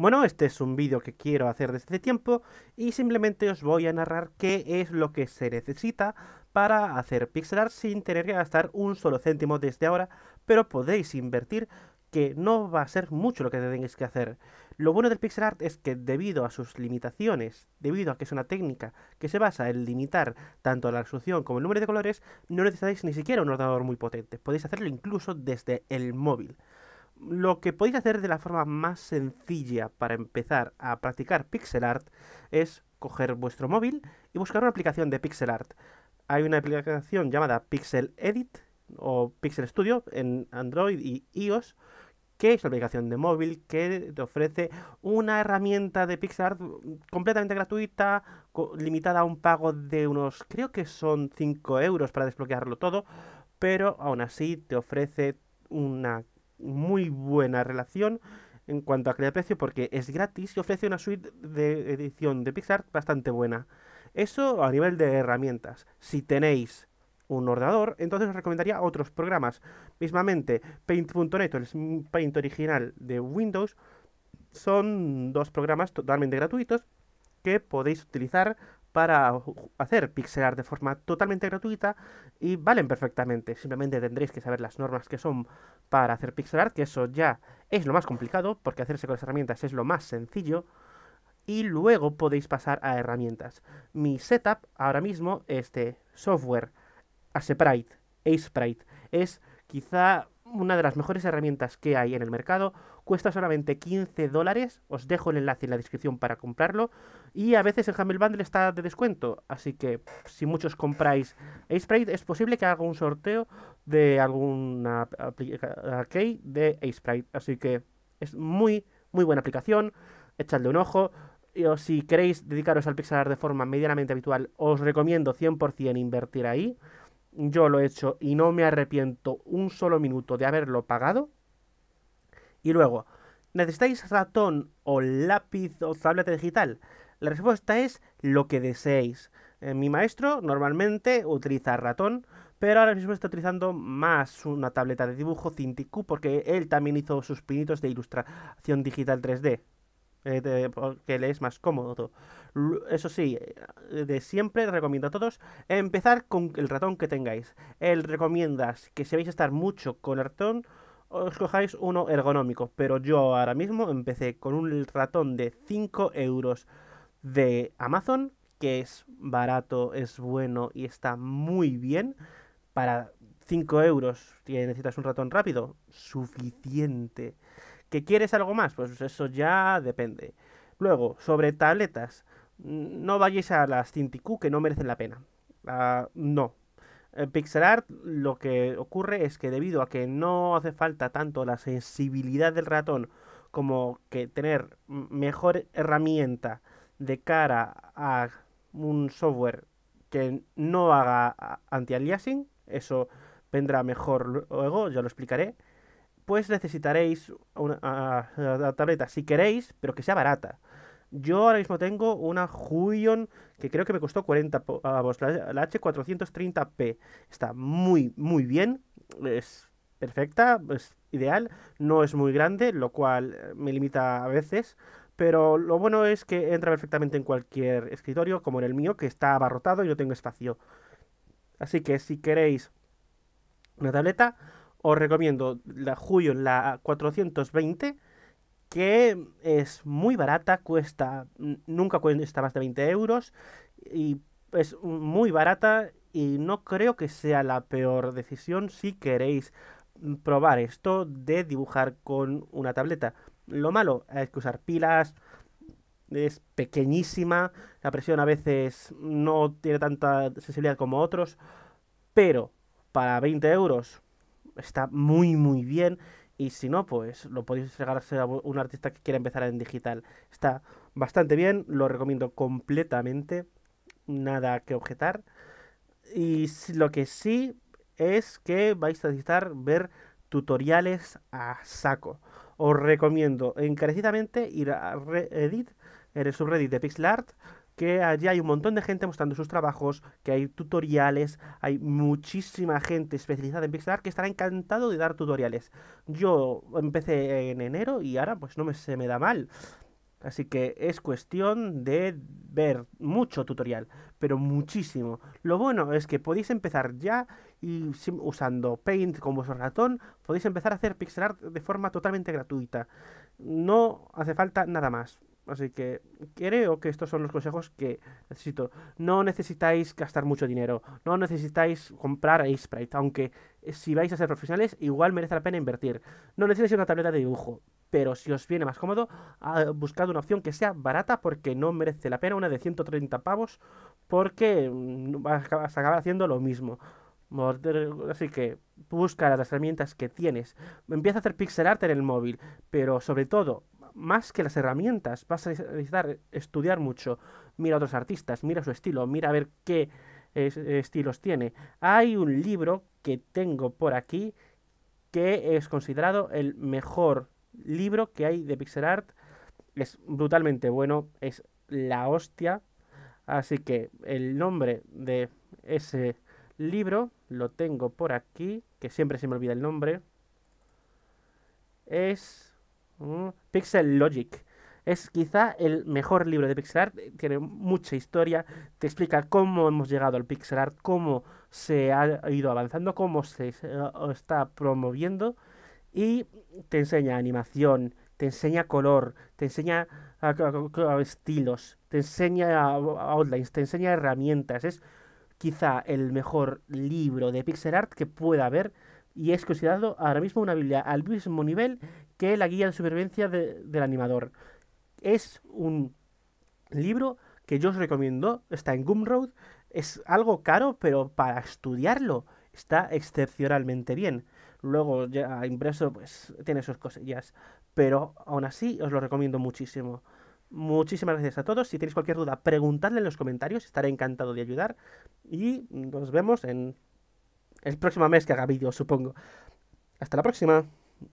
Bueno, este es un vídeo que quiero hacer desde tiempo y simplemente os voy a narrar qué es lo que se necesita para hacer pixel art sin tener que gastar un solo céntimo desde ahora, pero podéis invertir que no va a ser mucho lo que tenéis que hacer. Lo bueno del pixel art es que debido a sus limitaciones, debido a que es una técnica que se basa en limitar tanto la resolución como el número de colores, no necesitáis ni siquiera un ordenador muy potente. Podéis hacerlo incluso desde el móvil lo que podéis hacer de la forma más sencilla para empezar a practicar pixel art es coger vuestro móvil y buscar una aplicación de pixel art. Hay una aplicación llamada Pixel Edit o Pixel Studio en Android y iOS, que es una aplicación de móvil que te ofrece una herramienta de pixel art completamente gratuita, limitada a un pago de unos, creo que son 5 euros para desbloquearlo todo, pero aún así te ofrece una muy buena relación en cuanto a crear precio porque es gratis y ofrece una suite de edición de Pixar bastante buena. Eso a nivel de herramientas. Si tenéis un ordenador, entonces os recomendaría otros programas. Mismamente, Paint.net, el Paint original de Windows, son dos programas totalmente gratuitos que podéis utilizar para hacer pixel art de forma totalmente gratuita y valen perfectamente. Simplemente tendréis que saber las normas que son para hacer pixel art, que eso ya es lo más complicado, porque hacerse con las herramientas es lo más sencillo. Y luego podéis pasar a herramientas. Mi setup ahora mismo este software Aseprite, Es quizá una de las mejores herramientas que hay en el mercado cuesta solamente 15 dólares, os dejo el enlace en la descripción para comprarlo, y a veces el Humble Bundle está de descuento, así que si muchos compráis Ace es posible que haga un sorteo de alguna arcade de Ace así que es muy, muy buena aplicación, echadle un ojo, si queréis dedicaros al pixelar de forma medianamente habitual, os recomiendo 100% invertir ahí. Yo lo he hecho y no me arrepiento un solo minuto de haberlo pagado. Y luego, ¿necesitáis ratón o lápiz o tableta digital? La respuesta es lo que deseéis. Eh, mi maestro normalmente utiliza ratón, pero ahora mismo está utilizando más una tableta de dibujo Cintiq porque él también hizo sus pinitos de ilustración digital 3D. Eh, porque le es más cómodo. Eso sí, eh, de siempre recomiendo a todos empezar con el ratón que tengáis. Él recomienda que si vais a estar mucho con el ratón, os cojáis uno ergonómico. Pero yo ahora mismo empecé con un ratón de 5 euros de Amazon, que es barato, es bueno y está muy bien. Para 5 euros, si necesitas un ratón rápido, suficiente. ¿Que quieres algo más? Pues eso ya depende. Luego, sobre tabletas, no vayáis a las Cintiq que no merecen la pena. Ah, no, en eh, art lo que ocurre es que debido a que no hace falta tanto la sensibilidad del ratón como que tener mejor herramienta de cara a un software que no haga anti-aliasing, eso vendrá mejor luego, ya lo explicaré, pues necesitaréis una, tableta si queréis, pero que sea barata. Yo ahora mismo tengo una Huion que creo que me costó 40 pavos, ah, la, H430P. Está muy, muy bien, es perfecta, es ideal, no es muy grande, lo cual eh, me limita a veces, pero lo bueno es que entra perfectamente en cualquier escritorio, como en el mío, que está abarrotado y no tengo espacio. Así que si queréis una tableta, os recomiendo la Huion, la 420 que es muy barata, cuesta, nunca cuesta más de 20 euros y es muy barata y no creo que sea la peor decisión si queréis probar esto de dibujar con una tableta. Lo malo es que usar pilas, es pequeñísima, la presión a veces no tiene tanta sensibilidad como otros, pero para 20 euros está muy muy bien y si no, pues lo podéis llegar a un artista que quiera empezar en digital. Está bastante bien, lo recomiendo completamente. Nada que objetar. Y lo que sí es que vais a necesitar ver tutoriales a saco. Os recomiendo encarecidamente ir a Reddit, en el subreddit de Art, que allí hay un montón de gente mostrando sus trabajos, que hay tutoriales, hay muchísima gente especializada en pixel art que estará encantado de dar tutoriales. Yo empecé en enero y ahora pues no se me da mal. Así que es cuestión de ver mucho tutorial, pero muchísimo. Lo bueno es que podéis empezar ya y usando Paint con vuestro ratón, podéis empezar a hacer pixel art de forma totalmente gratuita. No hace falta nada más. Así que creo que estos son los consejos que necesito. No necesitáis gastar mucho dinero, no necesitáis comprar a aunque eh, si vais a ser profesionales igual merece la pena invertir. No necesitáis una tableta de dibujo, pero si os viene más cómodo, ah, buscad una opción que sea barata porque no merece la pena una de 130 pavos porque mm, vas a acabar haciendo lo mismo. Así que busca las herramientas que tienes. Empieza a hacer pixel art en el móvil, pero sobre todo más que las herramientas, vas a necesitar estudiar mucho. Mira a otros artistas, mira su estilo, mira a ver qué estilos tiene. Hay un libro que tengo por aquí que es considerado el mejor libro que hay de pixel art. Es brutalmente bueno, es la hostia. Así que el nombre de ese libro lo tengo por aquí, que siempre se me olvida el nombre. Es Mm, pixel Logic. Es quizá el mejor libro de pixel art, tiene mucha historia, te explica cómo hemos llegado al pixel art, cómo se ha ido avanzando, cómo se eh, está promoviendo y te enseña animación, te enseña color, te enseña estilos, te enseña outlines, te enseña herramientas. Es quizá el mejor libro de pixel art que pueda haber y es considerado ahora mismo una Biblia al mismo nivel que la guía de supervivencia del animador. Es un libro que yo os recomiendo, está en Gumroad, es algo caro, pero para estudiarlo está excepcionalmente bien. Luego ya impreso pues tiene sus cosillas, pero aún así os lo recomiendo muchísimo. Muchísimas gracias a todos. Si tenéis cualquier duda, preguntadle en los comentarios, estaré encantado de ayudar. Y nos vemos en el próximo mes que haga vídeo, supongo. Hasta la próxima.